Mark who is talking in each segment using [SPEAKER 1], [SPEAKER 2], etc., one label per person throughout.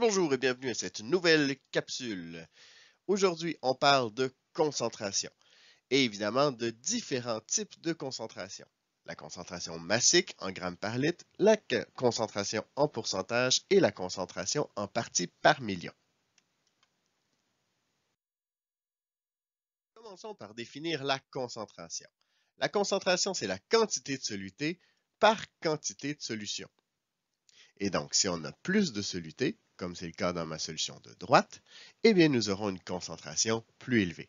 [SPEAKER 1] bonjour et bienvenue à cette nouvelle capsule. Aujourd'hui, on parle de concentration et évidemment de différents types de concentration. La concentration massique en grammes par litre, la concentration en pourcentage et la concentration en parties par million. Commençons par définir la concentration. La concentration, c'est la quantité de soluté par quantité de solution. Et donc, si on a plus de soluté, comme c'est le cas dans ma solution de droite, eh bien nous aurons une concentration plus élevée.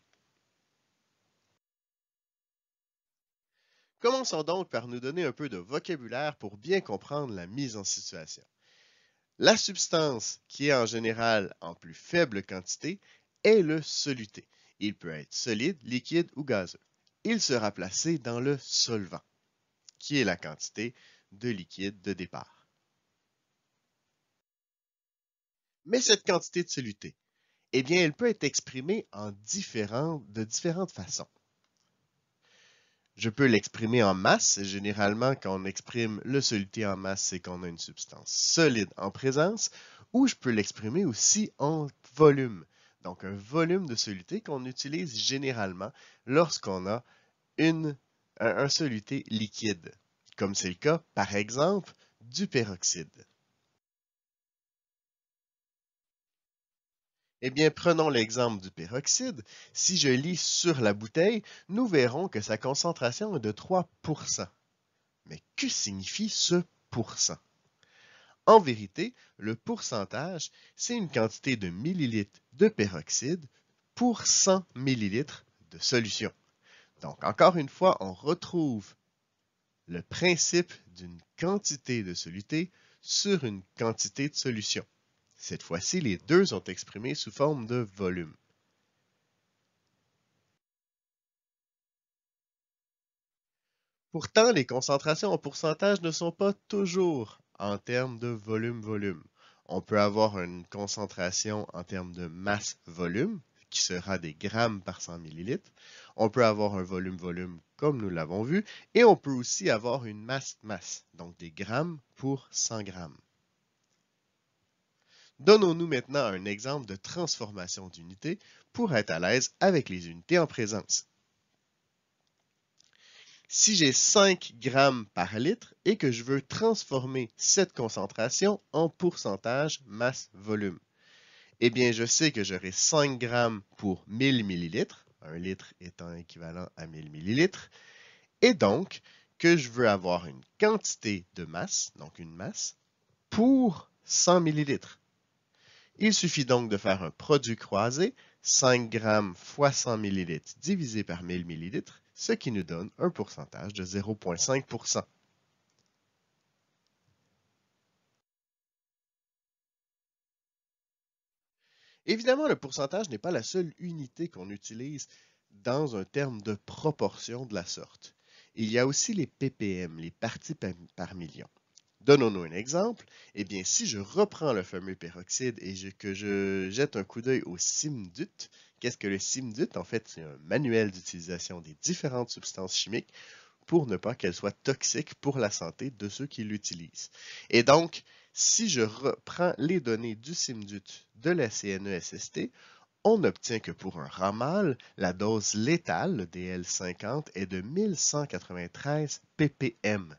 [SPEAKER 1] Commençons donc par nous donner un peu de vocabulaire pour bien comprendre la mise en situation. La substance, qui est en général en plus faible quantité, est le soluté. Il peut être solide, liquide ou gazeux. Il sera placé dans le solvant, qui est la quantité de liquide de départ. Mais cette quantité de soluté, eh bien, elle peut être exprimée de différentes façons. Je peux l'exprimer en masse. Généralement, quand on exprime le soluté en masse, c'est qu'on a une substance solide en présence. Ou je peux l'exprimer aussi en volume. Donc, un volume de soluté qu'on utilise généralement lorsqu'on a un, un soluté liquide, comme c'est le cas, par exemple, du peroxyde. Eh bien, prenons l'exemple du peroxyde. Si je lis sur la bouteille, nous verrons que sa concentration est de 3 Mais que signifie ce pourcent? En vérité, le pourcentage, c'est une quantité de millilitres de peroxyde pour 100 millilitres de solution. Donc, encore une fois, on retrouve le principe d'une quantité de soluté sur une quantité de solution. Cette fois-ci, les deux sont exprimés sous forme de volume. Pourtant, les concentrations en pourcentage ne sont pas toujours en termes de volume-volume. On peut avoir une concentration en termes de masse-volume, qui sera des grammes par 100 millilitres. On peut avoir un volume-volume comme nous l'avons vu, et on peut aussi avoir une masse-masse, donc des grammes pour 100 grammes. Donnons-nous maintenant un exemple de transformation d'unité pour être à l'aise avec les unités en présence. Si j'ai 5 grammes par litre et que je veux transformer cette concentration en pourcentage masse-volume, eh bien je sais que j'aurai 5 grammes pour 1000 millilitres, un litre étant équivalent à 1000 millilitres, et donc que je veux avoir une quantité de masse, donc une masse, pour 100 millilitres. Il suffit donc de faire un produit croisé, 5 g fois 100 ml divisé par 1000 ml, ce qui nous donne un pourcentage de 0,5 Évidemment, le pourcentage n'est pas la seule unité qu'on utilise dans un terme de proportion de la sorte. Il y a aussi les ppm, les parties par million. Donnons-nous un exemple. Eh bien, si je reprends le fameux peroxyde et que je jette un coup d'œil au SIMDUT, qu'est-ce que le SIMDUT? En fait, c'est un manuel d'utilisation des différentes substances chimiques pour ne pas qu'elles soient toxiques pour la santé de ceux qui l'utilisent. Et donc, si je reprends les données du SIMDUT de la CNESST, on obtient que pour un ramal, la dose létale, le DL50, est de 1193 ppm,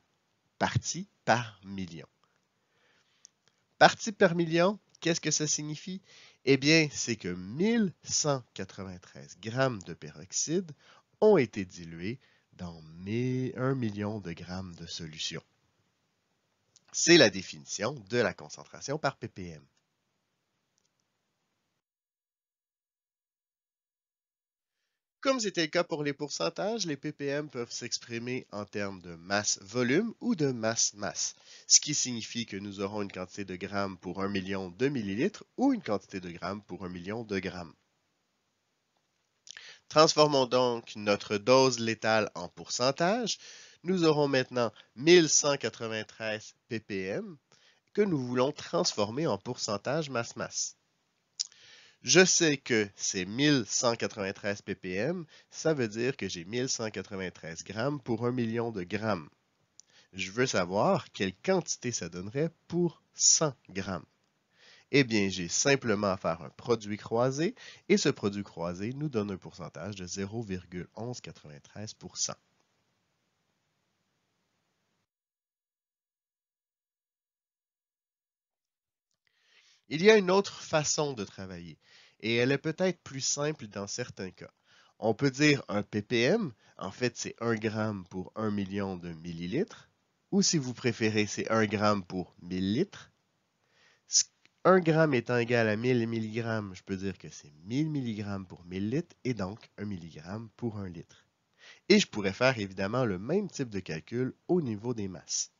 [SPEAKER 1] partie par million. Partie par million, qu'est-ce que ça signifie? Eh bien, c'est que 1193 grammes de peroxyde ont été dilués dans 1 million de grammes de solution. C'est la définition de la concentration par ppm. Comme c'était le cas pour les pourcentages, les ppm peuvent s'exprimer en termes de masse-volume ou de masse-masse, ce qui signifie que nous aurons une quantité de grammes pour 1 million de millilitres ou une quantité de grammes pour 1 million de grammes. Transformons donc notre dose létale en pourcentage. Nous aurons maintenant 1193 ppm que nous voulons transformer en pourcentage masse-masse. Je sais que c'est 1193 ppm, ça veut dire que j'ai 1193 grammes pour un million de grammes. Je veux savoir quelle quantité ça donnerait pour 100 grammes. Eh bien, j'ai simplement à faire un produit croisé et ce produit croisé nous donne un pourcentage de 0,1193%. Il y a une autre façon de travailler, et elle est peut-être plus simple dans certains cas. On peut dire un ppm, en fait c'est 1 g pour 1 million de millilitres, ou si vous préférez c'est 1 g pour 1000 litres. 1 g étant égal à 1000 mg, je peux dire que c'est 1000 mg pour 1000 litres et donc 1 mg pour 1 litre. Et je pourrais faire évidemment le même type de calcul au niveau des masses.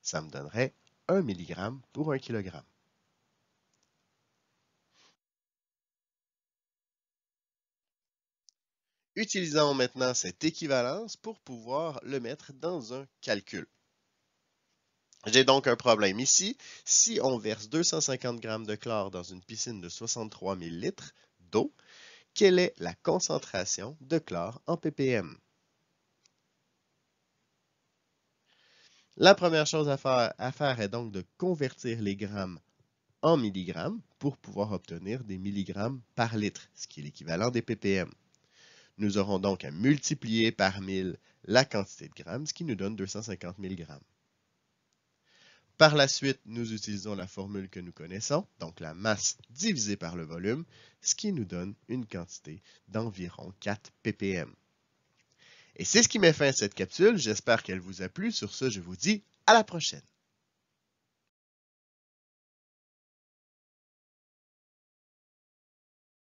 [SPEAKER 1] Ça me donnerait 1 mg pour 1 kg. Utilisons maintenant cette équivalence pour pouvoir le mettre dans un calcul. J'ai donc un problème ici. Si on verse 250 g de chlore dans une piscine de 63 000 litres d'eau, quelle est la concentration de chlore en ppm? La première chose à faire, à faire est donc de convertir les grammes en milligrammes pour pouvoir obtenir des milligrammes par litre, ce qui est l'équivalent des ppm. Nous aurons donc à multiplier par 1000 la quantité de grammes, ce qui nous donne 250 000 grammes. Par la suite, nous utilisons la formule que nous connaissons, donc la masse divisée par le volume, ce qui nous donne une quantité d'environ 4 ppm. Et c'est ce qui met fin à cette capsule. J'espère qu'elle vous a plu. Sur ce, je vous dis à la prochaine.